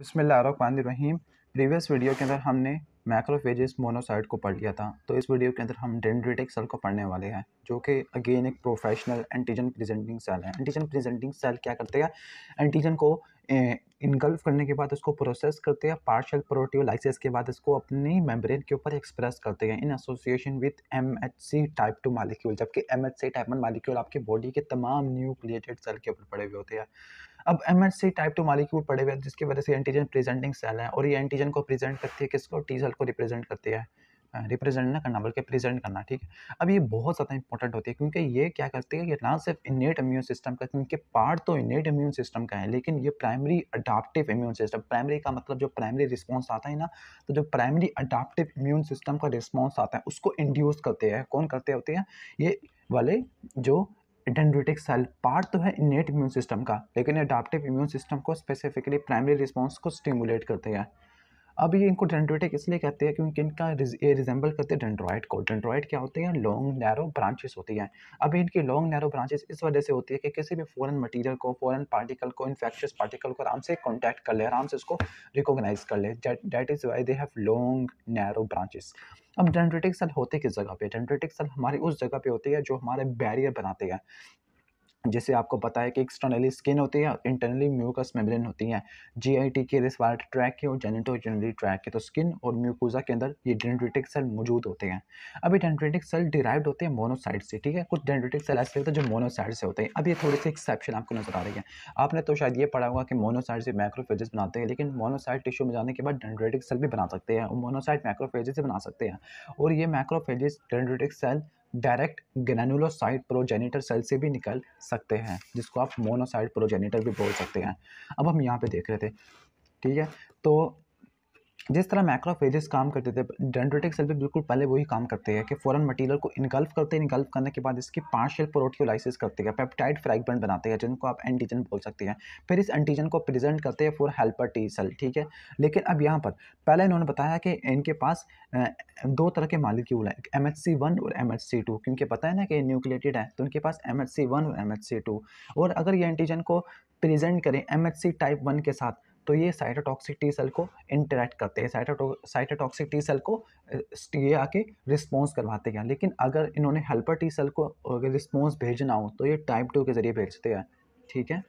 बसमीम previous video के अंदर हमने मैक्रोफेजेस मोनोसाइट को पढ़ लिया था तो इस वीडियो के अंदर हम डेंड्रिटिक सेल को पढ़ने वाले हैं जो कि अगेन एक प्रोफेशनल एंटीजन प्रेजेंटिंग सेल है एंटीजन प्रेजेंटिंग सेल क्या करते हैं एंटीजन को इनगल्फ करने के बाद उसको प्रोसेस करते हैं पार्शियल प्रोटियोलाइसिस के बाद इसको अपनी मेम्ब्रेन के ऊपर एक्सप्रेस करते हैं in association with M H C type two molecule जबकि M H C type one molecule आपकी बॉडी के तमाम न्यू क्रिएटेड सेल के ऊपर पड़े हुए होते हैं अब एम टाइप टू मालिक्यूल पड़े हुए हैं जिसकी वजह से एंटीजन प्रेजेंटिंग सेल है और ये एंटीजन को प्रेजेंट करती है किसको टी सेल को रिप्रेजेंट करती है रिप्रेजेंट हाँ, ना करना बल्कि प्रेजेंट करना ठीक है अब ये बहुत ज़्यादा इंपॉर्टेंट होती है क्योंकि ये क्या करती है ये ना सिर्फ इनेट इम्यून सिस्टम का क्योंकि पार्ट तो इनेट इम्यून सिस्टम का है लेकिन ये primary adaptive immune system primary का मतलब जो प्राइमरी रिस्पॉन्स आता है ना तो जो प्राइमरी अडाप्टिव इम्यून सिस्टम का रिस्पॉन्स आता है उसको इंड्यूस करते हैं कौन करते होते हैं ये वाले जो डेंड्रिटिक सेल पार्ट तो है इनेट इम्यून सिस्टम का लेकिन अडाप्टिव इम्यून सिस्टम को स्पेसिफिकली प्राइमरी रिस्पॉन्स को स्टिमुलेट करते हैं अब ये इनको डेंड्रोटिक इसलिए कहते हैं क्योंकि इनका ये रिजेंबल करते हैं डेंड्रॉइड को डेंड्रॉइड क्या होते हैं लॉन्ग नैरो ब्रांचेस होती हैं अब इनकी लॉन्ग नैरो ब्रांचेस इस वजह से होती है कि किसी भी फॉरन मटेरियल को फॉरन पार्टिकल को इन्फेक्शियस पार्टिकल को आराम से कॉन्टैक्ट कर ले आराम से उसको रिकोगनाइज कर ले that is why they have long narrow branches अब डेंड्रेटिक सेल होते किस जगह पे डेंड्रेटिक सेल हमारी उस जगह पे होती है जो हमारे बैरियर बनाते हैं जैसे आपको पता है कि एक्सटर्नली स्किन होती है और इंटरनली म्यूकस मेम्ब्रेन होती है जीआईटी के रिस्पायरेटरी ट्रैक के और जेनिटोजेनरी ट्रैक के तो स्किन और म्यूकोजा के अंदर ये डेंड्रेटिक सेल मौजूद होते हैं अभी डेंड्रेटिक सेल डिराइव्ड होते हैं मोनोसाइड से ठीक है कुछ डेंड्रेटिक सेल ऐसे होते हैं जो मोनोसाइड से होते हैं अब ये थोड़ी सी एक्सेप्शन आपको नजर आ रही है आपने तो शायद ये पढ़ा होगा कि मोनोसाइड से माइक्रोफेजेस बनाते हैं लेकिन मोनोसाइड टिश्यू में जाने के बाद डेंड्रेटिक सेल भी बना सकते हैं और मोनोसाइड माइक्रोफेजेस से बना सकते हैं और ये macrophages dendritic cell direct granulocyte progenitor cell से भी निकल सकते हैं जिसको आप मोनोसाइड प्रोजेनिटर भी बोल सकते हैं अब हम यहाँ पे देख रहे थे ठीक है तो जिस तरह मैक्रोफेजेस काम करते थे डेंड्रेटिक सेल भी बिल्कुल पहले वही काम करते हैं कि फॉरन मटेरियल को इनगल्फ करते हैं इनगल्फ करने के बाद इसकी पार्शियल प्रोटियोलाइसिस करते हैं पेप्टाइड फ्रैगमेंट बनाते हैं जिनको आप एंटीजन बोल सकते हैं फिर इस एंटीजन को प्रेजेंट करते हैं फॉर हेल्पर टी सेल ठीक है लेकिन अब यहाँ पर पहले इन्होंने बताया कि इनके पास दो तरह के मालिक्यूल हैं एम एच सी वन और एम एच सी टू क्योंकि पता है ना कि न्यूक्लिएटेड है तो उनके पास एम एच सी वन और एम एच सी टू और अगर ये एंटीजन को प्रेजेंट करें M H C type one के साथ तो ये साइटोटॉक्सिक टी सेल को इंटरेक्ट करते हैं साइटोटो साइटोटॉक्सिक टी सेल को ये आके रिस्पॉन्स करवाते हैं लेकिन अगर इन्होंने हेल्पर टी सेल को रिस्पॉन्स भेजना हो तो ये टाइप टू के ज़रिए भेजते हैं ठीक है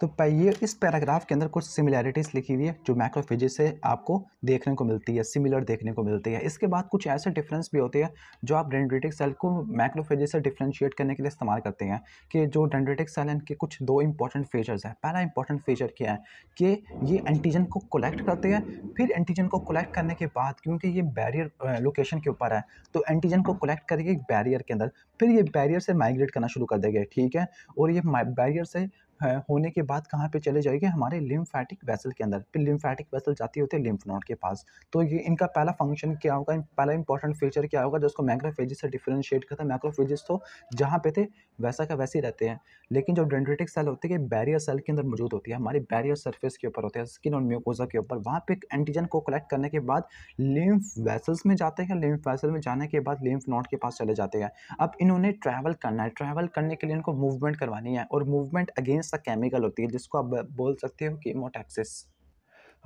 तो ये इस पैराग्राफ के अंदर कुछ सिमिलैरिटीज़ लिखी हुई है जो मैक्रोफेजेस से आपको देखने को मिलती है सिमिलर देखने को मिलती है इसके बाद कुछ ऐसे डिफरेंस भी होते हैं जो आप डेंड्रेटिक सेल को मैक्रोफेजेस से डिफ्रेंशिएट करने के लिए इस्तेमाल करते हैं कि जो डेंड्रेटिक सेल इनके कुछ दो इंपॉर्टेंट फीचर्स हैं पहला इंपॉर्टेंट फीचर क्या है कि ये एंटीजन को कलेक्ट करते हैं फिर एंटीजन को कलेक्ट करने के बाद क्योंकि ये बैरियर लोकेशन के ऊपर है तो एंटीजन को कलेक्ट करेगी बैरियर के अंदर फिर ये बैरियर से माइग्रेट करना शुरू कर देगा ठीक है और ये बैरियर से होने के बाद कहाँ पे चले जाएगी हमारे लिम्फैटिक वेसल के अंदर फिर लिम्फैटिक वेसल जाती होती है लिम्फ नोड के पास तो ये इनका पहला फंक्शन क्या होगा पहला इंपॉर्टेंट फीचर क्या होगा जिसको मैक्रोफेजिस से डिफ्रेंशिएट करता है मैक्रोफेजिस तो जहाँ पे थे वैसा का वैसे ही रहते हैं लेकिन जो डेंड्रेटिक सेल होती है बैरियर सेल के अंदर मौजूद होती है हमारे बैरियर सर्फेस के ऊपर होते हैं स्किन और म्यूकोजा के ऊपर वहाँ पर एंटीजन को कलेक्ट करने के बाद लिम्फ वेसल्स में जाते हैं लिम्फ वेसल में जाने के बाद लिम्फ नोड के पास चले जाते हैं अब इन्होंने ट्रैवल करना है ट्रैवल करने के लिए इनको मूवमेंट करवानी है और मूवमेंट अगेंस्ट सा केमिकल होती है जिसको आप बोल सकते हो कीमोटैक्सिस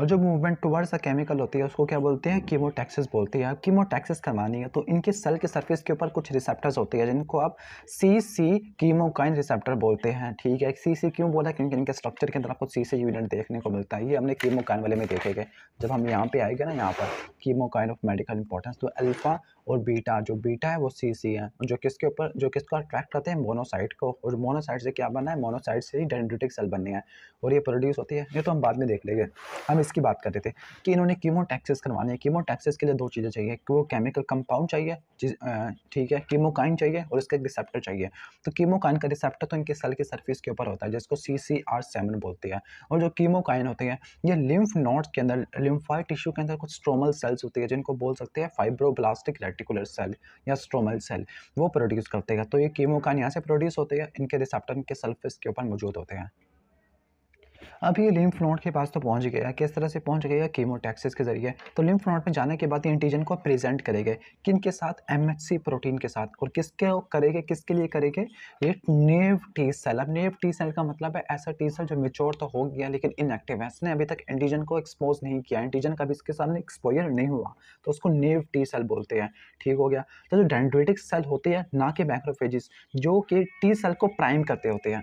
और जो मूवमेंट टुवर्ड्स अ केमिकल होती है उसको क्या बोलते हैं कीमोटैक्सिस बोलते हैं कीमोटैक्सिस करवानी है तो इनके सेल के सरफेस के ऊपर कुछ रिसेप्टर्स होते हैं जिनको आप सी सी कीमोकाइन रिसेप्टर बोलते हैं ठीक है सी सी क्यों बोला क्योंकि इनके स्ट्रक्चर के अंदर आपको सी सी यूनिट देखने को मिलता है ये हमने कीमोकाइन वाले में देखे गए जब हम यहाँ पे आएगा ना यहाँ पर कीमोकाइन ऑफ मेडिकल इंपॉर्टेंस तो अल्फा और बीटा जो बीटा है वो सी सी है जो किसके ऊपर जो किसको अट्रैक्ट करते हैं मोनोसाइट को और मोनोसाइट से क्या बनना है मोनोसाइट से ही डेंड्रिटिक सेल बननी है और ये प्रोड्यूस होती है ये तो हम बाद में देख लेंगे हम इसकी बात करते थे कि इन्होंने कीमोटैक्सिस करवानी करवाने हैं के लिए दो चीज़ें चाहिए कि वो केमिकल कंपाउंड चाहिए ठीक है कीमोकाइन चाहिए और इसका एक रिसेप्टर चाहिए तो कीमोकाइन का रिसेप्टर तो इनके सेल के सर्फिस के ऊपर होता है जिसको सी सी आर सेवन बोलती है और जो कीमोकाइन होती है ये लिम्फ नोड्स के अंदर लिम्फाइड टिश्यू के अंदर कुछ स्ट्रोमल सेल्स होती है जिनको बोल सकते हैं फाइब्रोब्लास्टिक रेटिकुलर सेल या स्ट्रोमल सेल वो प्रोड्यूस करते हैं तो ये कीमोकान यहाँ से प्रोड्यूस होते हैं इनके रिसेप्टर इनके सल्फेस के ऊपर मौजूद होते हैं अब ये लिम्फ नोड के पास तो पहुँच गया किस तरह से पहुँच गया कीमोटैक्सिस के जरिए तो लिम्फ नोड में जाने के बाद ये एंटीजन को प्रेजेंट करेगा किन के साथ एम प्रोटीन के साथ और किसके करेंगे किसके लिए करेंगे ये नेव टी सेल अब नेव टी सेल का मतलब है ऐसा टी सेल जो मेच्योर तो हो गया लेकिन इनएक्टिव है इसने अभी तक एंटीजन को एक्सपोज नहीं किया एंटीजन कभी इसके सामने एक्सपोजर नहीं हुआ तो उसको नेव टी सेल बोलते हैं ठीक हो गया तो जो डेंड्रेटिक सेल होते हैं ना कि मैक्रोफेजिस जो कि टी सेल को प्राइम करते होते हैं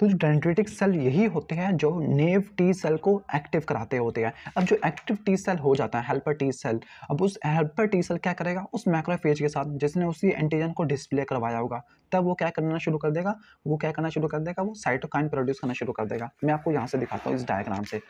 तो जो डेंड्रेटिक सेल यही होते हैं जो नेव टी सेल को एक्टिव कराते होते हैं अब जो एक्टिव टी सेल हो जाता है हेल्पर टी सेल अब उस हेल्पर टी सेल क्या करेगा उस मैक्रोफेज के साथ जिसने उसी एंटीजन को डिस्प्ले करवाया होगा तब वो क्या करना शुरू कर देगा वो क्या करना शुरू कर देगा वो साइटोकाइन प्रोड्यूस करना शुरू कर देगा मैं आपको यहाँ से दिखाता हूँ इस डायग्राम से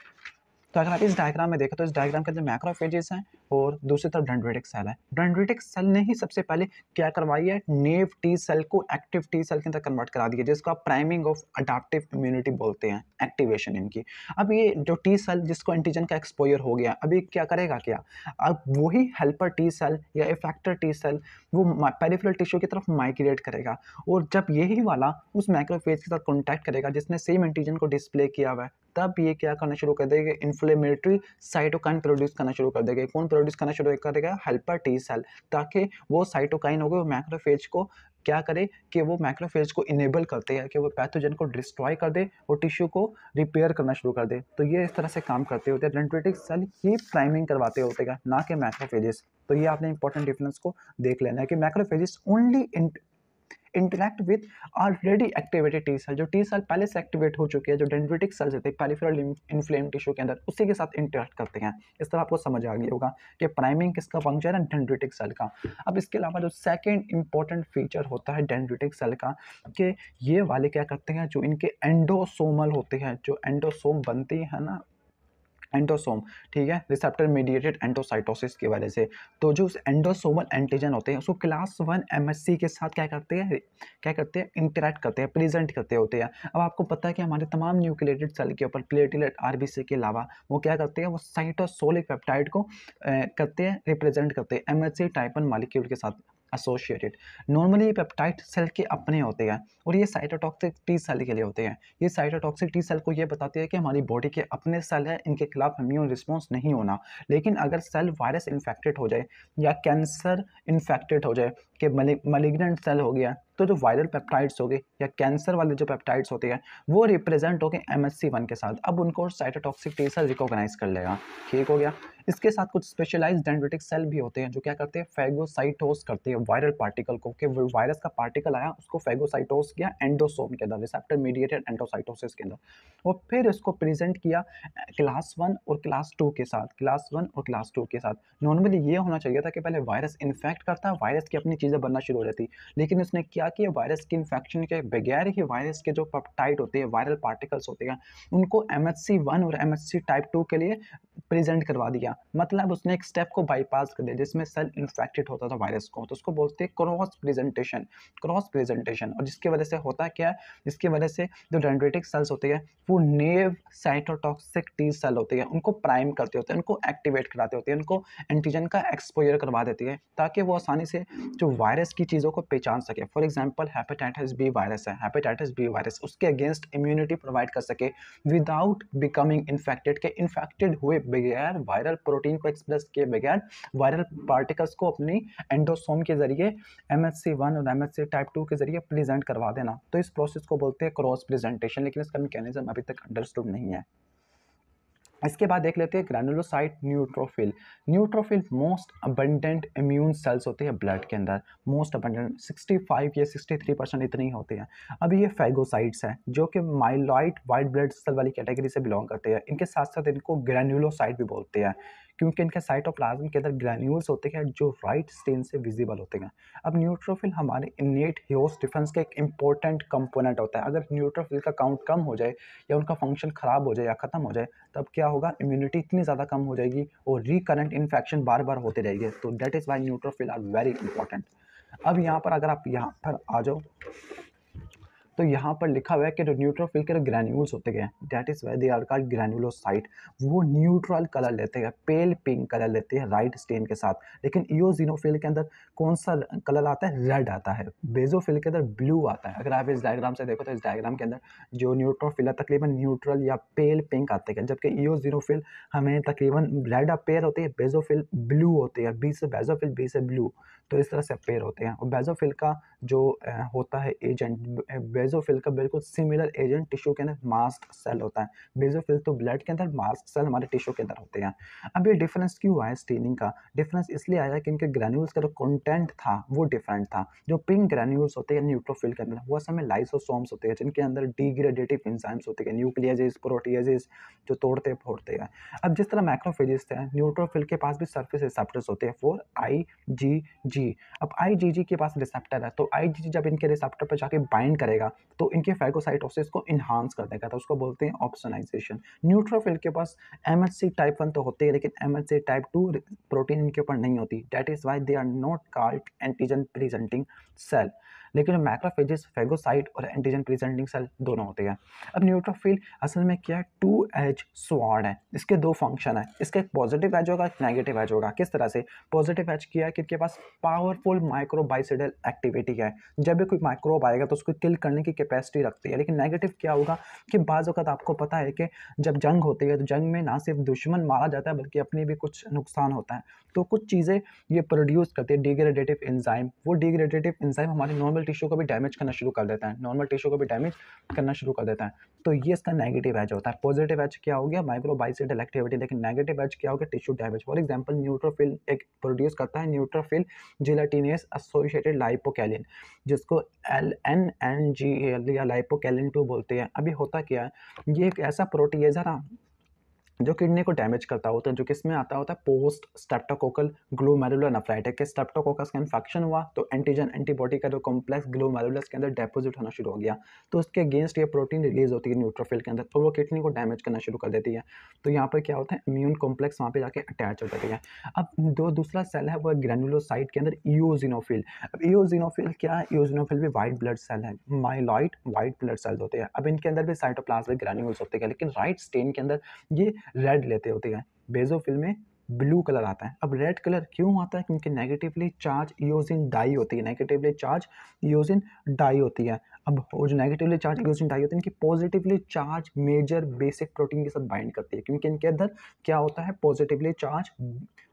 तो अगर आप इस डायग्राम में देखें तो इस डायग्राम के अंदर मैक्रोफेजेस हैं और दूसरी तरफ डेंड्रेटिक सेल है डेंड्रेटिक सेल ने ही सबसे पहले क्या करवाई है नेव टी सेल को एक्टिव टी सेल के अंदर कन्वर्ट करा दिया जिसको आप प्राइमिंग ऑफ अडाप्टिव इम्यूनिटी बोलते हैं एक्टिवेशन इनकी अब ये जो टी सेल जिसको एंटीजन का एक्सपोयर हो गया अभी क्या करेगा क्या अब वही हेल्पर टी सेल या इफेक्टर टी सेल वो पेरिफेरल टिश्यू की तरफ माइग्रेट करेगा और जब यही वाला उस माइक्रोफेज के साथ कॉन्टैक्ट करेगा जिसने सेम एंटीजन को डिस्प्ले किया हुआ है तब ये क्या करना शुरू कर देगा इन्फ्लेमेटरी साइटोकाइन प्रोड्यूस करना शुरू कर देगा कौन प्रोड्यूस करना शुरू कर देगा हेल्पर टी सेल ताकि वो साइटोकाइन हो गए मैक्रोफेज को क्या करे कि वो मैक्रोफेज को इनेबल करते हैं कि वो पैथोजन को डिस्ट्रॉय कर दे और टिश्यू को रिपेयर करना शुरू कर दे तो ये इस तरह से काम करते होते हैं डेंट्रेटिक सेल ही प्राइमिंग करवाते होते हैं ना कि मैक्रोफेजिस तो ये आपने इंपॉर्टेंट डिफरेंस को देख लेना है कि macrophages only interact with already activated T cell जो टी सेल पहले से एक्टिवेट हो चुकी है जो डेंड्रिटिक सेल्स होते हैं पेरिफेरल इन्फ्लेम टिश्यू के अंदर उसी के साथ इंटरेक्ट करते हैं इस तरह आपको समझ आ गया होगा कि प्राइमिंग किसका फंक्शन है डेंड्रिटिक सेल का अब इसके अलावा जो सेकेंड इंपॉर्टेंट फीचर होता है डेंड्रिटिक सेल का कि ये वाले क्या करते हैं जो इनके एंडोसोमल होते हैं जो एंडोसोम बनती है ना एंडोसोम ठीक है रिसेप्टर मीडिएटेड एंटोसाइटोसिस की वजह से तो जो उस एंडोसोमल एंटीजन होते हैं उसको क्लास वन एमएससी के साथ क्या करते हैं क्या करते हैं इंटरेक्ट करते हैं प्रेजेंट करते होते हैं अब आपको पता है कि हमारे तमाम न्यूक्लेटेड सेल के ऊपर प्लेटिलेट आर के अलावा वो क्या करते हैं वो साइटोसोलिक पेप्टाइड को ए, करते हैं रिप्रेजेंट करते हैं एम टाइपन मालिक्यूल के साथ एसोशिएटेड नॉर्मली ये पेप्टाइड सेल के अपने होते हैं और ये साइटोटॉक्सिक टी सेल के लिए होते हैं ये साइटोटॉक्सिक टी सेल को ये बताते हैं कि हमारी बॉडी के अपने सेल है इनके खिलाफ इम्यून रिस्पॉन्स नहीं होना लेकिन अगर सेल वायरस इन्फेक्टेड हो जाए या कैंसर इन्फेक्टेड हो जाए कि मलिग्नेंट सेल हो गया तो जो वायरल पेप्टाइड्स हो गए या कैंसर वाले जो पेप्टाइड्स होते हैं वो रिप्रेजेंट हो गए एम के साथ अब उनको साइटोटॉक्सिक टी सेल रिकॉग्नाइज कर लेगा ठीक हो गया इसके साथ कुछ स्पेशलाइज डेंड्रिटिक सेल भी होते हैं जो क्या करते हैं फेगोसाइटोस करते हैं वायरल पार्टिकल को कि वायरस का पार्टिकल आया उसको फेगोसाइटोस किया एंडोसोम के अंदर रिसेप्टर मीडिएटेड एंडोसाइटोसिस के अंदर और फिर इसको प्रेजेंट किया क्लास वन और क्लास टू के साथ क्लास वन और क्लास टू के साथ नॉर्मली ये होना चाहिए था कि पहले वायरस इन्फेक्ट करता वायरस की अपनी चीज़ें बनना शुरू हो जाती लेकिन उसने क्या कि वायरस की इन्फेक्शन के बगैर ही वायरस के जो पपटाइट होते हैं वायरल पार्टिकल्स होते हैं उनको एम एच सी वन और M H C type two के लिए प्रेजेंट करवा दिया मतलब उसने एक स्टेप को बाईपास कर दिया जिसमें सेल इन्फेक्टेड होता था वायरस को तो उसको बोलते हैं क्रॉस प्रेजेंटेशन क्रॉस प्रेजेंटेशन और जिसकी वजह से होता क्या है जिसकी वजह से जो डेंड्रेटिक सेल्स होती है वो नेव साइटोटॉक्सिक टी सेल होती है उनको प्राइम करते होते हैं उनको एक्टिवेट कराते होते हैं उनको एंटीजन का एक्सपोजर करवा देती है ताकि वो आसानी से जो वायरस की चीज़ों को पहचान सके for example hepatitis B virus है हेपेटाइटिस बी वायरस उसके अगेंस्ट इम्यूनिटी प्रोवाइड कर सके विदाउट बिकमिंग इन्फेक्टेड के इन्फेक्टेड हुए बगैर वायरल प्रोटीन को एक्सप्रेस किए बगैर वायरल पार्टिकल्स को अपनी एंडोसोम के जरिए एम एस सी वन और M S C type two के जरिए प्रेजेंट करवा देना तो इस प्रोसेस को बोलते हैं क्रॉस प्रेजेंटेशन लेकिन इसका मैकेनिज्म अभी तक अंडरस्टूड नहीं है इसके बाद देख लेते हैं granulocyte neutrophil neutrophil most abundant immune cells होते हैं ब्लड के अंदर मोस्ट अबंडेंट 65 या 63 परसेंट इतने ही होते हैं अब ये फैगोसाइट्स हैं जो कि माइलॉइट वाइट ब्लड सेल वाली कैटेगरी से बिलोंग करते हैं इनके साथ साथ इनको ग्रैनुलोसाइट भी बोलते हैं क्योंकि इनके साइटोप्लाज्म के अंदर ग्रैन्यूल्स होते हैं जो राइट स्टेन से विजिबल होते हैं अब न्यूट्रोफिल हमारे इनेट ह्योस डिफेंस का एक इंपॉर्टेंट कंपोनेंट होता है अगर न्यूट्रोफिल का काउंट कम हो जाए या उनका फंक्शन ख़राब हो जाए या ख़त्म हो जाए तब क्या होगा इम्यूनिटी इतनी ज़्यादा कम हो जाएगी और रिकरेंट इन्फेक्शन बार बार होते रहेंगे तो that is why neutrophil are very important अब यहाँ पर अगर आप यहाँ पर आ जाओ तो यहाँ पर लिखा हुआ है कि जो न्यूट्रोफिल के जो ग्रैन्यूल्स होते हैं that is why they are called granulocyte वो न्यूट्रल कलर लेते हैं पेल पिंक कलर लेते हैं राइट स्टेन के साथ लेकिन ईओजिनोफिल के अंदर कौन सा कलर आता है रेड आता है बेजोफिल के अंदर ब्लू आता है अगर आप इस डायग्राम से देखो तो इस डायग्राम के अंदर जो न्यूट्रोफिल है तकरीबन न्यूट्रल या पेल पिंक आते हैं जबकि ईओजिनोफिल हमें तकरीबन रेड पेयर होते हैं बेजोफिल ब्लू होती है बी से बेजोफिल बी से ब्लू तो इस तरह से पेयर होते हैं और बेजोफिल का जो होता है एजेंट बेजोफिल का बिल्कुल सिमिलर एजेंट टिश्यू के अंदर मास्क सेल होता है बेजोफिल तो ब्लड के अंदर मास्क सेल हमारे टिश्यू के अंदर होते हैं अब ये डिफरेंस क्यों आया स्टेनिंग का डिफरेंस इसलिए आया कि इनके ग्रेन्यूल्स का जो कंटेंट था वो डिफरेंट था जो पिंक ग्रेन्यूल्स होते हैं न्यूट्रोफिल के अंदर वो असल में लाइसोसोम्स होते हैं जिनके अंदर डिग्रेडेटिव इंजाइम्स होते हैं न्यूक्लियाजेस प्रोटीजेस जो तोड़ते फोड़ते हैं अब जिस तरह मैक्रोफेजिस थे न्यूट्रोफिल के पास भी सर्फिस रिसेप्टर्स होते हैं फोर आई जी जी अब आई जी जी के पास रिसेप्टर है तो आईजीजी जब इनके रिसेप्टर पर जाके बाइंड करेगा तो इनके फैगोसाइटोसिस को इन्हांस कर देगा तो उसको बोलते हैं ऑप्शनाइजेशन न्यूट्रोफिल के पास एम टाइप वन तो होते हैं लेकिन एम टाइप टू प्रोटीन इनके ऊपर नहीं होती that is why they are not called antigen presenting cell लेकिन मैक्रोफेजेस फेगोसाइट और एंटीजन प्रेजेंटिंग सेल दोनों होते हैं अब न्यूट्रोफिल असल में क्या है टू एच स्वाड है इसके दो फंक्शन है इसका एक पॉजिटिव एच होगा एक नेगेटिव एच होगा किस तरह से पॉजिटिव एच किया है कि इनके पास पावरफुल माइक्रोबाइसिडल एक्टिविटी है जब भी कोई माइक्रोब आएगा तो उसको किल करने की कैपेसिटी रखती है लेकिन नेगेटिव क्या होगा कि बाज़ अवत आपको पता है कि जब जंग होती है तो जंग में ना सिर्फ दुश्मन मारा जाता है बल्कि अपने भी कुछ नुकसान होता है तो कुछ चीज़ें ये प्रोड्यूस करती है डिग्रेडेटिव इंजाइम वो डिग्रेडेटिव इंजाइम हमारे नॉर्मल नॉर्मल टिश्यू को भी डैमेज करना शुरू कर देता है नॉर्मल टिश्यू को भी डैमेज करना शुरू कर देता है तो ये इसका नेगेटिव एज होता है पॉजिटिव एज क्या हो गया माइक्रोबाइसिडल एक्टिविटी लेकिन नेगेटिव एज क्या हो गया tissue damage for example neutrophil एक प्रोड्यूस करता है न्यूट्रोफिल जिलाटीनियस एसोसिएटेड लाइपोकैलिन जिसको L N N G L या लाइपोकैलिन टू बोलते हैं अभी होता क्या है ये एक ऐसा प्रोटीन है ज़रा जो किडनी को डैमेज करता होता है जो किसमें आता होता है पोस्ट स्टेप्टोकोकल ग्लोमेरुलर नफ्राइटिक के स्टेप्टोकोकस का इन्फेक्शन हुआ तो एंटीजन एंटीबॉडी का जो कॉम्प्लेक्स ग्लोमेरुलस के अंदर डेपोजिट होना शुरू हो गया तो उसके अगेंस्ट ये प्रोटीन रिलीज होती है न्यूट्रोफिल के अंदर और तो वो किडनी को डैमेज करना शुरू कर देती है तो यहाँ पर क्या होता है इम्यून कॉम्प्लेक्स वहाँ पर जाकर अटैच हो जाती है अब जो दूसरा सेल है वो ग्रेनुलोसाइट के अंदर ईओजिनोफिल अब ईओजिनोफिल क्या है ईओजिनोफिल भी वाइट ब्लड सेल है माइलॉइड वाइट ब्लड सेल्स होते हैं अब इनके अंदर भी साइटोप्लाज्मिक ग्रेन्यूल्स होते हैं लेकिन राइट स्टेन के अंदर ये रेड लेते होते हैं बेजोफिल में ब्लू कलर आता है अब रेड कलर क्यों आता है क्योंकि नेगेटिवली चार्ज इन डाई होती है नेगेटिवली चार्ज इन डाई होती है अब जो नेगेटिवली चार्ज इन डाई होती है इनकी positively charge major basic protein के साथ बाइंड करती है क्योंकि इनके अंदर क्या होता है positively charge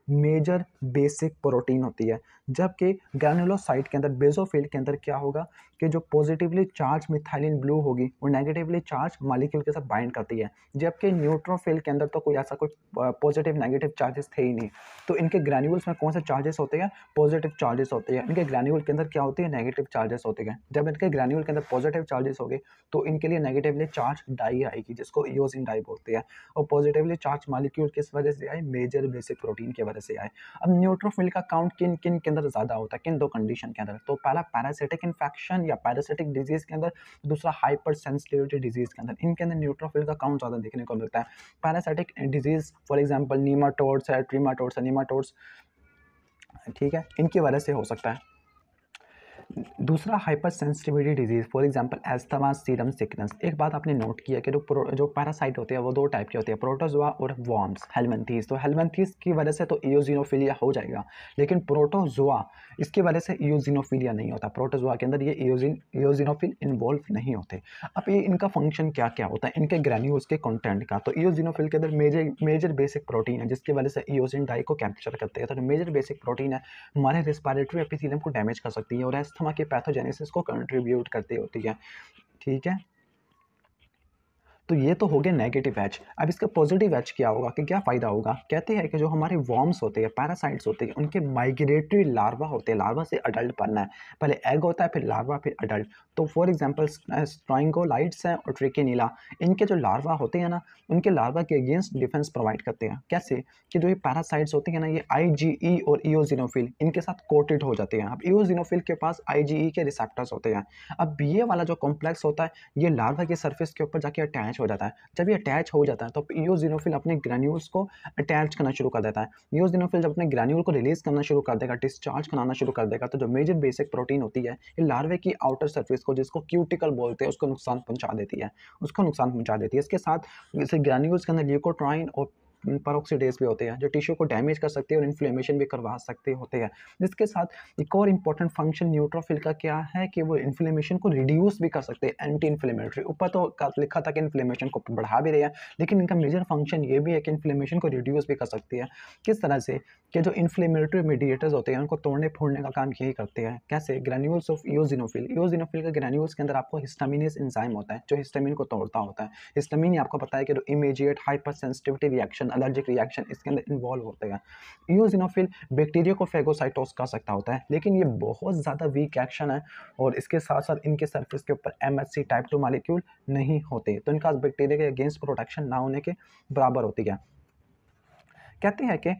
major basic protein होती है जबकि ग्रैनुलोसाइट के अंदर बेजोफिल के अंदर क्या होगा कि जो पॉजिटिवली चार्ज मिथाइलिन ब्लू होगी वो नेगेटिवली चार्ज मालिक्यूल के साथ बाइंड करती है जबकि न्यूट्रोफिल के अंदर तो कोई ऐसा कोई पॉजिटिव नेगेटिव चार्जेस थे ही नहीं तो इनके ग्रैनुल्स में कौन से चार्जेस होते हैं पॉजिटिव चार्जेस होते हैं इनके ग्रैन्यूल के अंदर क्या होती है नेगेटिव चार्जेस होते हैं जब इनके ग्रैन्यूल के अंदर पॉजिटिव चार्जेस गए तो इनके लिए नेगेटिवली चार्ज डाई आएगी जिसको ईओसिन डाई बोलते हैं और पॉजिटिवली चार्ज मालिक्यूल किस वजह से आए मेजर बेसिक प्रोटीन की वजह से आए अब न्यूट्रोफिल का काउंट किन किन के अंदर ज़्यादा होता है किन दो कंडीशन के अंदर तो पहला पैरासिटिक इन्फेक्शन या पैरासिटिक डिजीज़ के अंदर दूसरा हाइपर सेंसिटिविटी डिजीज़ के अंदर इनके अंदर न्यूट्रोफिल का काउंट ज़्यादा देखने को मिलता है parasitic disease for example nematodes है ट्रीमाटोड्स है नीमाटोड्स ठीक है इनकी वजह से हो सकता है दूसरा hypersensitivity disease for example asthma serum sickness एक बात आपने नोट किया कि जो जो पैरासाइट होते हैं वो दो टाइप के होते हैं प्रोटोजोआ और वॉम्स हेलमेंथीज तो हेलमेंथीज की वजह से तो ईजिनोफीलिया हो जाएगा लेकिन प्रोटोजोआ इसकी वजह से ईओजिनोफीलिया नहीं होता प्रोटोजोआ के अंदर ये ईओजिन ईओजिनोफिल इन्वॉल्व नहीं होते अब ये इनका फंक्शन क्या क्या होता है इनके ग्रेन्यूल्स के कॉन्टेंट का तो ईजिनोफिल के अंदर मेजर मेजर बेसिक प्रोटीन है जिसकी वजह से ईओजिन डाई को कैप्चर करते हैं तो मेजर बेसिक प्रोटीन है हमारे रेस्पायरेटरी एपिथीलियम को डैमेज कर सकती है और अस्थमा के पैथोजेनेसिस को कंट्रीब्यूट करती होती है ठीक है तो ये तो हो गया नेगेटिव एच अब इसका पॉजिटिव एच क्या होगा कि क्या फ़ायदा होगा कहते हैं कि जो हमारे वॉर्म्स होते हैं पैरासाइट्स होते हैं उनके माइग्रेटरी लार्वा होते हैं लार्वा से अडल्ट बनना है पहले एग होता है फिर लार्वा फिर अडल्ट तो फॉर एग्जाम्पल स्ट्राइंगोलाइट्स हैं और ट्रिकेनीला इनके जो लार्वा होते हैं ना उनके लार्वा के अगेंस्ट डिफेंस प्रोवाइड करते हैं कैसे कि जो ये पैरासाइट्स होते हैं ना ये आई e और ईओजिनोफिल इनके साथ कोटेड हो जाते हैं अब ईओजिनोफिल के पास आई e के रिसेप्टर्स होते हैं अब ये वाला जो कॉम्प्लेक्स होता है ये लार्वा के सर्फेस के ऊपर जाके अटैच अटैच हो जाता है जब ये अटैच हो जाता है तो यूजिनोफिल अपने ग्रैन्यूल्स को अटैच करना शुरू कर देता है यूजिनोफिल जब अपने ग्रैन्यूल को रिलीज करना शुरू कर देगा डिस्चार्ज कराना शुरू कर देगा तो जो मेजर बेसिक प्रोटीन होती है ये लार्वे की आउटर सर्फेस को जिसको क्यूटिकल बोलते हैं उसको नुकसान पहुँचा देती है उसको नुकसान पहुँचा देती है इसके साथ जैसे ग्रैन्यूल्स के अंदर ल्यूकोट्राइन और परोक्सीडेज भी होते हैं जो टिश्यू को डैमेज कर सकते हैं और इन्फ्लेमेशन भी करवा सकते होते हैं जिसके साथ एक और इम्पॉर्टेंट फंक्शन न्यूट्रोफिल का क्या है कि वो इन्फ्लेमेशन को रिड्यूस भी कर सकते हैं एंटी इन्फ्लेमेटरी ऊपर तो लिखा था कि इन्फ्लेमेशन को बढ़ा भी रहे हैं लेकिन इनका मेजर फंक्शन ये भी है कि इन्फ्लेमेशन को रिड्यूस भी कर सकती है किस तरह से कि जो इन्फ्लेमेटरी मीडिएटर्स होते हैं उनको तोड़ने फोड़ने का काम यही करते हैं कैसे ग्रेन्यूल्स ऑफ यूजिनोफिल यूजिनोफिल का ग्रेन्यूल्स के अंदर आपको हिस्टामिनियस इंजाइम होता है जो हिस्टामिन को तोड़ता होता है हिस्टामिन आपको पता है कि immediate hypersensitivity reaction reaction allergic reaction इसके अंदर इन्वॉल्व होते हैं यूजिनोफिल बैक्टीरिया को फेगोसाइटोस कर सकता होता है लेकिन ये बहुत ज़्यादा वीक एक्शन है और इसके साथ साथ इनके सर्फिस के ऊपर एम टाइप टू मालिक्यूल नहीं होते तो इनका बैक्टीरिया के अगेंस्ट प्रोटेक्शन ना होने के बराबर होती है कहते हैं कि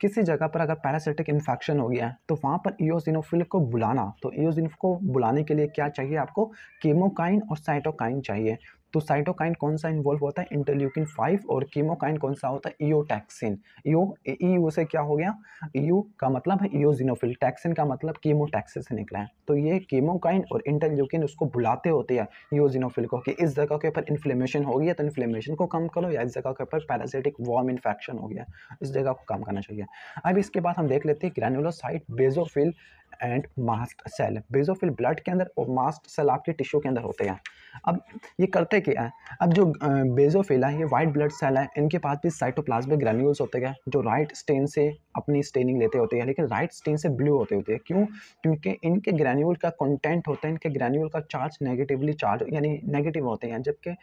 किसी जगह पर अगर पैरासिटिक इन्फेक्शन हो गया है तो वहाँ पर ईओजिनोफिल को बुलाना तो ईओसिनोफ को बुलाने के लिए क्या चाहिए आपको केमोकाइन और साइटोकाइन चाहिए तो साइटोकाइन कौन सा इन्वॉल्व होता है इंटरल्यूकिन फाइव और कीमोकाइन कौन सा होता है ईओटैक्सिन ईओ ईओ से क्या हो गया ईओ का मतलब है ईओजिनोफिल टैक्सिन का मतलब कीमोटैक्सिन से निकला है तो ये कीमोकाइन और इंटरल्यूकिन उसको भुलाते होते हैं ईओजिनोफिल को कि इस जगह के ऊपर इन्फ्लेमेशन हो गया तो इन्फ्लेमेशन को कम करो या इस जगह के ऊपर पैरासिटिक वॉर्म इन्फेक्शन हो गया इस जगह को कम करना चाहिए अब इसके बाद हम देख लेते हैं granulocyte basophil and mast cell basophil blood के अंदर और मास्ट सेल आपके टिश्यू के अंदर होते हैं अब ये करते क्या है अब जो बेजोफिल है ये वाइट ब्लड सेल है इनके पास भी साइटोप्लाज्मिक ग्रेन्यूल्स होते हैं जो राइट स्टेन से अपनी स्टेनिंग लेते होते हैं लेकिन राइट स्टेन से ब्लू होते होते हैं क्यों क्योंकि इनके ग्रेन्यूल का कंटेंट होता है इनके ग्रेन्यूल का चार्ज नेगेटिवली चार्ज यानी नेगेटिव होते हैं जबकि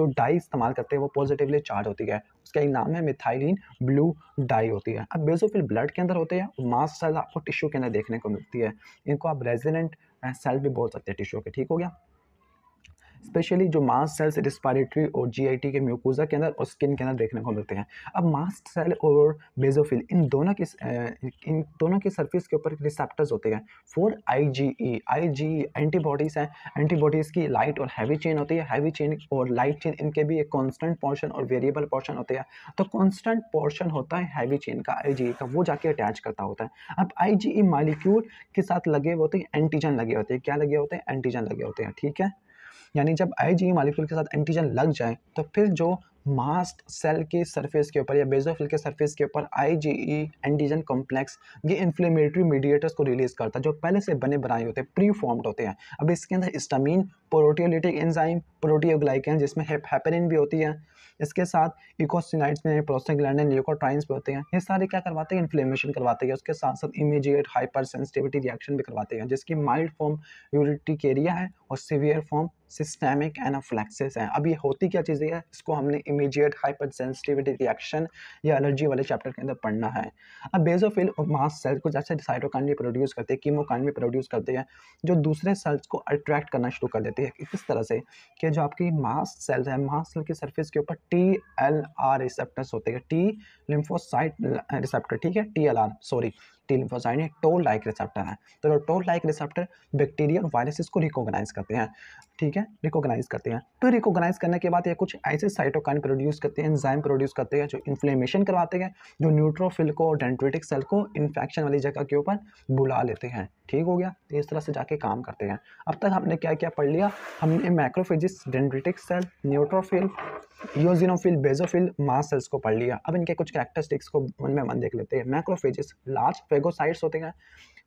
जो डाई इस्तेमाल करते हैं वो पॉजिटिवली चार्ज होती है उसका एक नाम है मिथाइलिन ब्लू डाई होती है अब बेजोफिल ब्लड के अंदर होते हैं मास सेल आपको टिश्यू के अंदर देखने को मिलती है इनको आप रेजिडेंट सेल भी बोल सकते हैं टिश्यू के ठीक हो गया स्पेशली जो मास्ट सेल्स रिस्पायरेटरी और जीआईटी के म्यूकोजा के अंदर और स्किन के अंदर देखने को मिलते हैं अब मास्ट सेल और बेजोफिल इन दोनों के इन दोनों के सर्फिस के ऊपर रिसेप्टर्स होते हैं for I G E I G antibodies हैं एंटीबॉडीज़ की लाइट और हैवी चेन होती है हैवी चेन और लाइट चेन इनके भी एक कॉन्स्टेंट पोर्शन और वेरिएबल पोर्शन होते हैं तो कॉन्स्टेंट पोर्शन होता है हैवी चेन का आई e का वो जाके अटैच करता होता है अब आई जी मालिक्यूल के साथ लगे हुए होते हैं एंटीजन लगे होते हैं क्या लगे होते हैं एंटीजन लगे होते हैं ठीक है यानी जब आईजीई मॉलिक्यूल के साथ एंटीजन लग जाए तो फिर जो मास्ट सेल के सरफेस के ऊपर या बेजोफिल के सरफेस के ऊपर आईजीई एंटीजन कॉम्प्लेक्स ये इन्फ्लेमेटरी मीडिएटर्स को रिलीज करता है जो पहले से बने बनाए होते हैं प्री फॉर्म्ड होते हैं अब इसके अंदर स्टामीन प्रोटियोलिटिक एंजाइम प्रोटियोग्लाइकन जिसमें हेपरिन भी होती है इसके साथ इकोसिनाइट्स में प्रोसेग्लैंड ल्यूकोट्राइंस भी होते हैं ये सारे क्या करवाते हैं इन्फ्लेमेशन करवाते हैं उसके साथ साथ इमीजिएट हाइपर सेंसिटिविटी रिएक्शन भी करवाते हैं जिसकी माइल्ड फॉर्म यूरिटिकेरिया है और सीवियर फॉर्म सिस्टेमिक एनाफ्लैक्सिस है अब ये होती क्या चीज़ें हैं इसको हमने इमीजिएट हाइपर सेंसिटिविटी रिएक्शन या एलर्जी वाले चैप्टर के अंदर पढ़ना है अब बेजोफिल और मास सेल कुछ ऐसे साइटोकाइन भी प्रोड्यूस करते हैं कीमोकाइन भी प्रोड्यूस करते हैं जो दूसरे सेल्स को अट्रैक्ट करना शुरू कर देते हैं किस तरह से कि जो आपकी मास सेल्स है मास सेल की सर्फेस के ऊपर टी एल आर रिसेप्टर्स होते हैं टी लिम्फोसाइट रिसेप्टर ठीक है T L R sorry T toll like receptor है तो जो टोल लाइक रिसेप्टर बैक्टीरिया और वायरसेस को रिकोगनाइज करते हैं ठीक है रिकोगनाइज करते हैं तो रिकोगनाइज करने के बाद ये कुछ ऐसे साइटोकाइन प्रोड्यूस करते हैं एंजाइम प्रोड्यूस करते हैं जो इन्फ्लेमेशन करवाते हैं जो न्यूट्रोफिल को और डेंट्रेटिक सेल को इन्फेक्शन वाली जगह के ऊपर बुला लेते हैं ठीक हो गया तो इस तरह से जाके काम करते हैं अब तक हमने क्या क्या पढ़ लिया हमने macrophages dendritic cell neutrophil eosinophil basophil mast cells को पढ़ लिया अब इनके कुछ कैरेक्टरिस्टिक्स को मन में मन देख लेते हैं मैक्रोफेजिस लार्ज फेगोसाइट्स होते हैं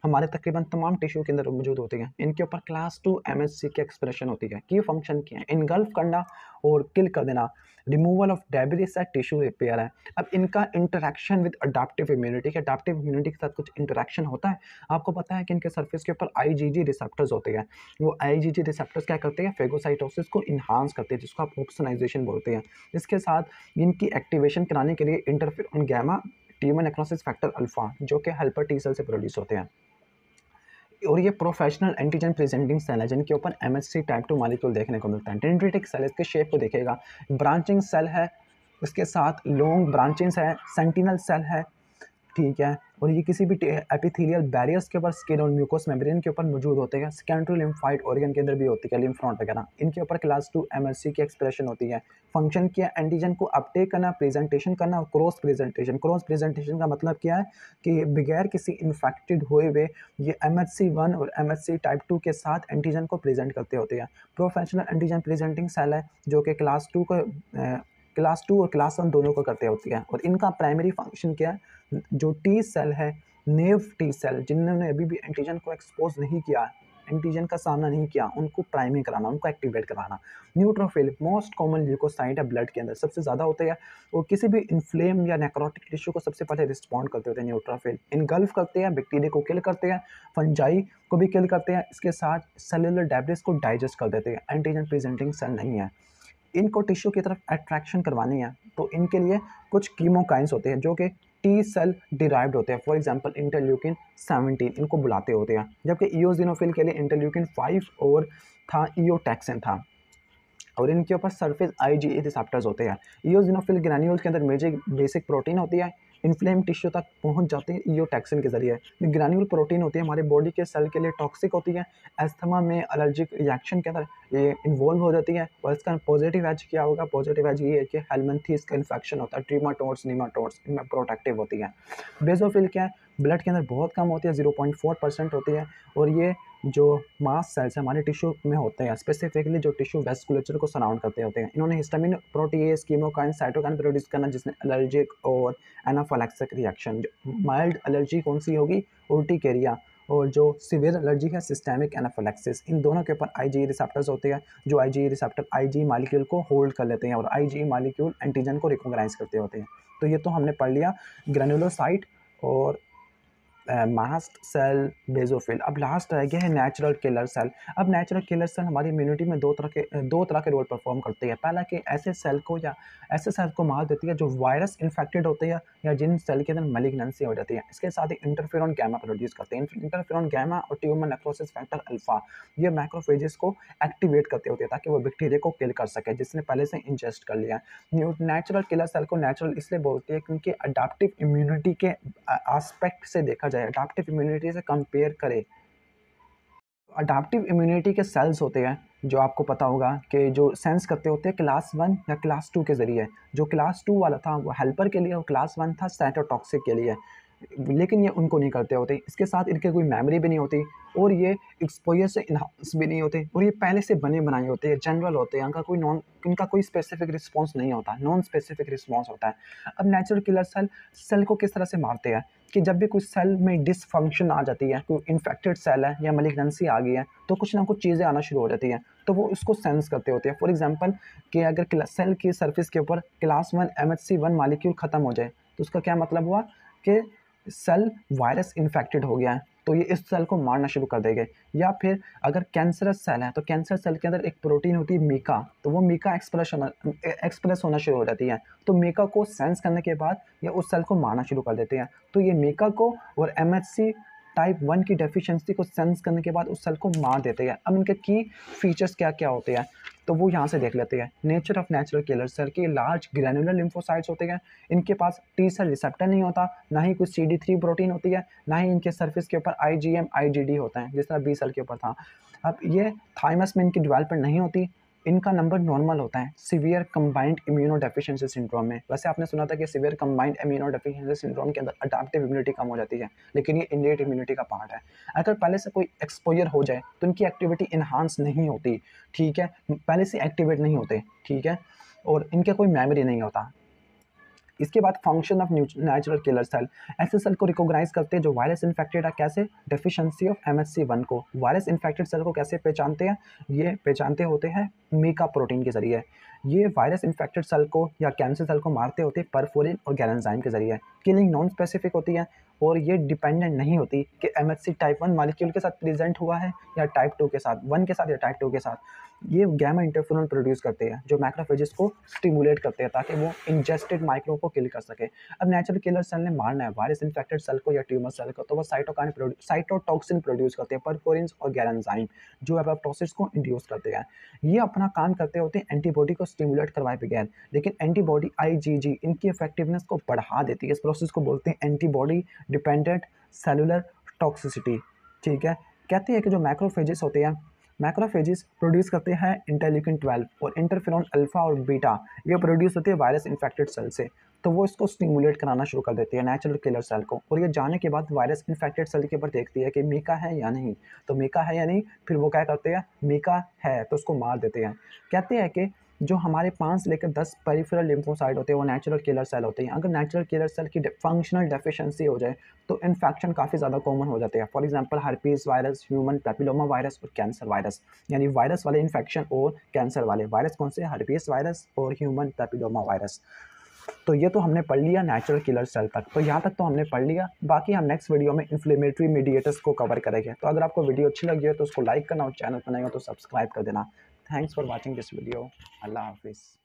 हमारे तकरीबन तमाम टिश्यू के अंदर मौजूद होते हैं इनके ऊपर class two M S C की एक्सप्रेशन होती है की फंक्शन क्या है इनगल्फ करना और किल कर देना रिमूवल ऑफ डायबिटीज है टिश्यू रिपेयर है अब इनका इंटरेक्शन विद अडाप्टिव इम्यूनिटी के अडाप्टिव इम्यूनिटी के साथ कुछ इंटरेक्शन होता है आपको पता है कि इनके सर्फेस के ऊपर आई जी जी रिसेप्टर्स होते हैं वो आई जी जी रिसेप्टर्स क्या करते हैं फेगोसाइटोसिस को इन्हांस करते हैं जिसको आप ऑप्सनाइजेशन बोलते हैं इसके साथ इनकी एक्टिवेशन कराने के लिए interferon gamma tumour necrosis factor alpha जो कि हेल्पर टी सेल से प्रोड्यूस होते हैं और ये प्रोफेशनल एंटीजन प्रेजेंटिंग सेल है जिनके ऊपर M S C type two molecule देखने को मिलता है डेंड्रिटिक सेल इसके शेप को देखेगा ब्रांचिंग सेल है उसके साथ लॉन्ग ब्रांचिंग है सेंटिनल सेल है ठीक है और ये किसी भी एपिथेलियल बैरियर्स के ऊपर स्किन और म्यूकोस मेम्ब्रेन के ऊपर मौजूद होते हैं सेकेंडरी लिम्फाइड ऑर्गन के अंदर भी होती है लिम्फ वगैरह इनके ऊपर क्लास टू एम की एक्सप्रेशन होती है फंक्शन किया एंटीजन को अपटेक करना प्रेजेंटेशन करना और क्रॉस प्रेजेंटेशन क्रॉस प्रेजेंटेशन का मतलब क्या है कि बगैर किसी इन्फेक्टेड हुए हुए ये एम वन और एम टाइप टू के साथ एंटीजन को प्रेजेंट करते होते हैं प्रोफेशनल एंटीजन प्रेजेंटिंग सेल है जो कि क्लास टू का क्लास टू और क्लास वन दोनों को करते होती है और इनका प्राइमरी फंक्शन क्या है जो टी सेल है नेव टी सेल जिन्होंने अभी भी एंटीजन को एक्सपोज नहीं किया एंटीजन का सामना नहीं किया उनको प्राइमिंग कराना उनको एक्टिवेट कराना न्यूट्रोफिल मोस्ट कॉमन ल्यूकोसाइट है ब्लड के अंदर सबसे ज़्यादा होते हैं और किसी भी इन्फ्लेम या नेक्रोटिक टिश्यू को सबसे पहले रिस्पॉन्ड करते होते हैं न्यूट्रोफिल इनगल्फ करते हैं बैक्टीरिया को किल करते हैं फंजाई को भी किल करते हैं इसके साथ सेलुलर डेब्रिस को डाइजेस्ट कर देते हैं एंटीजन प्रेजेंटिंग सेल नहीं है इनको टिश्यू की तरफ अट्रैक्शन करवानी है तो इनके लिए कुछ कीमोकाइंस होते हैं जो कि टी सेल डिराइव्ड होते हैं फॉर एग्जांपल इंटरल्यूकिन 17 इनको बुलाते होते हैं जबकि ईओजिनोफिल के लिए इंटरल्यूकिन 5 और था ईओटैक्सिन था और इनके ऊपर सरफेस आई जी रिसेप्टर्स होते हैं ईओजिनोफिल ग्रैन्यूल्स के अंदर मेजर बेसिक प्रोटीन होती है इन्फ्लेम टिश्यू तक पहुंच जाती है ईओटैक्सिन के जरिए ग्रैन्यूल प्रोटीन होती है हमारे बॉडी के सेल के लिए टॉक्सिक होती है एस्थमा में एलर्जिक रिएक्शन के अंदर ये इन्वॉल्व हो जाती है और इसका पॉजिटिव एज क्या होगा पॉजिटिव एज ये है कि हेलमेंथीज का इन्फेक्शन होता है ट्रीमाटोड्स नीमाटोड्स इनमें प्रोटेक्टिव होती है बेजोफिल क्या है ब्लड के अंदर बहुत कम होती है जीरो पॉइंट फोर परसेंट होती है और ये जो मास सेल्स हमारे टिश्यू में होते हैं स्पेसिफिकली जो टिश्यू वेस्कुलेचर को सराउंड करते होते हैं इन्होंने histamine protease chemokine cytokine produce करना जिसने एलर्जिक और एनाफोलैक्सिक रिएक्शन माइल्ड एलर्जी कौन सी होगी उल्टी केरिया और जो सिवियर एलर्जी है सिस्टेमिक एनाफोलैक्सिस इन दोनों के ऊपर आईजीई रिसेप्टर्स e होते हैं जो आईजीई रिसेप्टर आईजीई मालिक्यूल को होल्ड कर लेते हैं और आईजीई मालिक्यूल एंटीजन को रिकोगनाइज करते होते हैं तो ये तो हमने पढ़ लिया ग्रेनुलोसाइट और मास्ट सेल बेजोफिल अब लास्ट रह गया है नेचुरल किलर सेल अब नेचुरल किलर सेल हमारी इम्यूनिटी में दो तरह के दो तरह के रोल परफॉर्म करती है पहला कि ऐसे सेल को या ऐसे सेल को मार देती है जो वायरस इन्फेक्टेड होते हैं या जिन सेल के अंदर मलिग्नेंसी हो जाती है इसके साथ ही इंटरफेरॉन गैमा प्रोड्यूस करते हैं इंटरफेरॉन गैमा और ट्यूमर नेक्रोसिस फैक्टर अल्फा ये माइक्रोफेजिस को एक्टिवेट करते होते हैं ताकि वो बैक्टीरिया को किल कर सके जिसने पहले से इंजेस्ट कर लिया नेचुरल किलर सेल को नेचुरल इसलिए बोलती है क्योंकि अडाप्टिव इम्यूनिटी के आस्पेक्ट से देखा जाए अडाप्टिव इम्यूनिटी से कंपेयर करें अडाप्टिव इम्यूनिटी के सेल्स होते हैं जो आपको पता होगा कि जो सेंस करते होते हैं क्लास वन या क्लास टू के ज़रिए जो क्लास टू वाला था वो हेल्पर के लिए और क्लास वन था सैटोटॉक्सिक के लिए लेकिन ये उनको नहीं करते होते इसके साथ इनके कोई मेमोरी भी नहीं होती और ये एक्सपोजर से इनहांस भी नहीं होते और ये पहले से बने बनाए होते हैं जनरल होते हैं इनका कोई नॉन इनका कोई स्पेसिफिक रिस्पॉन्स नहीं होता नॉन स्पेसिफिक रिस्पॉन्स होता है अब नेचुरल किलर सेल सेल को किस तरह से मारते हैं कि जब भी कुछ सेल में डिसफंक्शन आ जाती है कोई इन्फेक्टेड सेल है या मलिग्नेंसी आ गई है तो कुछ ना कुछ चीज़ें आना शुरू हो जाती हैं तो वो उसको सेंस करते होते हैं फॉर एग्जांपल कि अगर सेल की सरफेस के ऊपर class one M H C one molecule ख़त्म हो जाए तो उसका क्या मतलब हुआ कि सेल वायरस इन्फेक्टेड हो गया है तो ये इस सेल को मारना शुरू कर देंगे या फिर अगर कैंसरस सेल है तो कैंसर सेल के अंदर एक प्रोटीन होती है मीका तो वो मीका एक्सप्रेस होना एक्सप्रेस होना शुरू हो जाती है तो मीका को सेंस करने के बाद ये उस सेल को मारना शुरू कर देते हैं तो ये मीका को और एम टाइप वन की डेफिशिएंसी को सेंस करने के बाद उस सेल को मार देते हैं अब इनके की फीचर्स क्या क्या होते हैं तो वो यहाँ से देख लेते हैं नेचर ऑफ नेचुरल किलर सर के लार्ज ग्रेनुलर लिम्फोसाइट्स होते हैं इनके पास टी सेल रिसेप्टर नहीं होता ना ही कुछ सी डी थ्री प्रोटीन होती है ना ही इनके सर्फिस के ऊपर आई जी एम आई जी डी होता है जिस तरह बी सेल के ऊपर था अब ये थाइमस में इनकी डिवेलपमेंट नहीं होती इनका नंबर नॉर्मल होता है severe combined immunodeficiency syndrome में वैसे आपने सुना था कि severe combined immunodeficiency syndrome के अंदर अडाप्टिव इम्यूनिटी कम हो जाती है लेकिन ये इंडियट इम्यूनिटी का पार्ट है अगर पहले से कोई एक्सपोजर हो जाए तो इनकी एक्टिविटी इन्हांस नहीं होती ठीक है पहले से एक्टिवेट नहीं होते ठीक है और इनका कोई मेमोरी नहीं होता इसके बाद function of natural killer cell ऐसे सेल को रिकॉग्नाइज करते हैं जो वायरस इन्फेक्टेड है कैसे डेफिशिएंसी ऑफ एम वन को वायरस इन्फेक्टेड सेल को कैसे पहचानते हैं ये पहचानते होते हैं मेका प्रोटीन के जरिए ये वायरस इन्फेक्टेड सेल को या कैंसर सेल को मारते होते हैं परफोरिन और गैलेंजाइम के जरिए किलिंग नॉन स्पेसिफिक होती है और ये डिपेंडेंट नहीं होती कि एम टाइप वन मालिक्यूल के साथ प्रेजेंट हुआ है या टाइप टू के साथ वन के साथ या टाइप टू के साथ ये गैमा इंटरफेरॉन प्रोड्यूस करते हैं जो माइक्रोफेजिस को स्टिमुलेट करते हैं ताकि वो इंजेस्टेड माइक्रो को किल कर सके अब नेचुरल किलर सेल ने मारना है वायरस इन्फेक्टेड सेल को या ट्यूमर सेल को तो वो साइटोकाइन साइटोटॉक्सिन प्रोड्यूस करते हैं परकोरिन्स और गैरनजाइन जो एपेप्टोसिस को इंड्यूस करते हैं ये अपना काम करते होते हैं एंटीबॉडी को स्टिमुलेट करवाए बगैर लेकिन एंटीबॉडी आई इनकी इफेक्टिवनेस को बढ़ा देती है इस प्रोसेस को बोलते हैं एंटीबॉडी डिपेंडेंट सेलुलर टॉक्सिसिटी ठीक है कहते हैं कि जो माइक्रोफेजिस होते हैं मैक्रोफेजिस प्रोड्यूस करते हैं इंटेलिकिन ट्वेल्व और इंटरफेरॉन अल्फा और बीटा ये प्रोड्यूस होते हैं वायरस इन्फेक्टेड सेल से तो वो इसको स्टिमुलेट कराना शुरू कर देती है नेचुरल किलर सेल को और ये जाने के बाद वायरस इन्फेक्टेड सेल के ऊपर देखती है कि मीका है या नहीं तो मीका है या नहीं फिर वो क्या करते हैं मीका है तो उसको मार देते हैं कहते हैं कि जो हमारे पाँच लेकर दस पेरिफेरल लिम्फोसाइड होते हैं वो नेचुरल किलर सेल होते हैं अगर नेचुरल किलर सेल की फंक्शनल डेफिशिएंसी हो जाए तो इन्फेक्शन काफ़ी ज़्यादा कॉमन हो जाते हैं for example herpes virus human papilloma virus और कैंसर वायरस यानी वायरस वाले इन्फेक्शन और कैंसर वाले वायरस कौन से हर्पीस वायरस और ह्यूमन पेपिलोमा वायरस तो ये तो हमने पढ़ लिया नेचुरल किलर सेल तक तो यहाँ तक तो हमने पढ़ लिया बाकी हम नेक्स्ट वीडियो में इन्फ्लेमेटरी मीडिएटर्स को कवर करेंगे तो अगर आपको वीडियो अच्छी लगी हो तो उसको लाइक करना और चैनल पर नहीं हो तो सब्सक्राइब कर देना Thanks for watching this video. Allah Hafiz.